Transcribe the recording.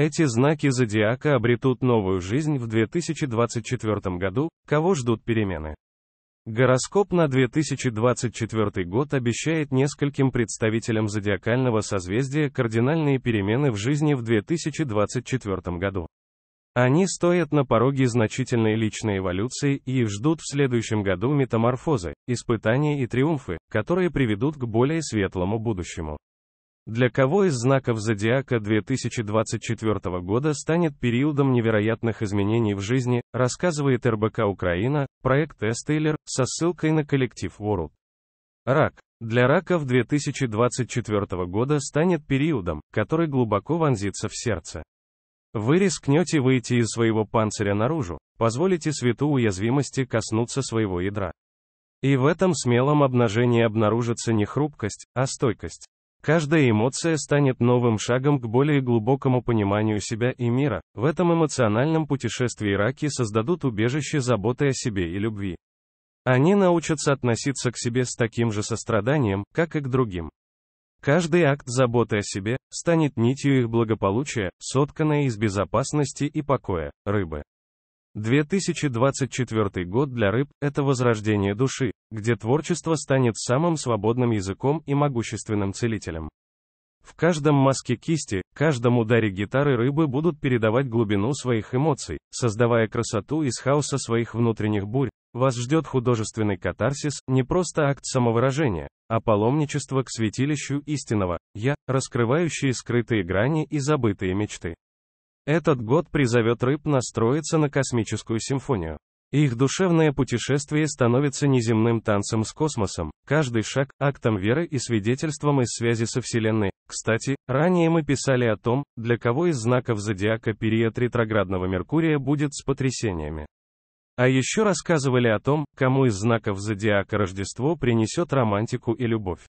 Эти знаки зодиака обретут новую жизнь в 2024 году, кого ждут перемены. Гороскоп на 2024 год обещает нескольким представителям зодиакального созвездия кардинальные перемены в жизни в 2024 году. Они стоят на пороге значительной личной эволюции и их ждут в следующем году метаморфозы, испытания и триумфы, которые приведут к более светлому будущему. Для кого из знаков зодиака 2024 года станет периодом невероятных изменений в жизни, рассказывает РБК Украина, проект Эстейлер, со ссылкой на коллектив World. Рак. Для раков 2024 года станет периодом, который глубоко вонзится в сердце. Вы рискнете выйти из своего панциря наружу, позволите свету уязвимости коснуться своего ядра. И в этом смелом обнажении обнаружится не хрупкость, а стойкость. Каждая эмоция станет новым шагом к более глубокому пониманию себя и мира. В этом эмоциональном путешествии раки создадут убежище заботы о себе и любви. Они научатся относиться к себе с таким же состраданием, как и к другим. Каждый акт заботы о себе станет нитью их благополучия, сотканной из безопасности и покоя. Рыбы. 2024 год для рыб – это возрождение души, где творчество станет самым свободным языком и могущественным целителем. В каждом маске кисти, каждом ударе гитары рыбы будут передавать глубину своих эмоций, создавая красоту из хаоса своих внутренних бурь. Вас ждет художественный катарсис, не просто акт самовыражения, а паломничество к святилищу истинного «Я», раскрывающие скрытые грани и забытые мечты. Этот год призовет рыб настроиться на космическую симфонию. Их душевное путешествие становится неземным танцем с космосом, каждый шаг – актом веры и свидетельством из связи со Вселенной. Кстати, ранее мы писали о том, для кого из знаков зодиака период ретроградного Меркурия будет с потрясениями. А еще рассказывали о том, кому из знаков зодиака Рождество принесет романтику и любовь.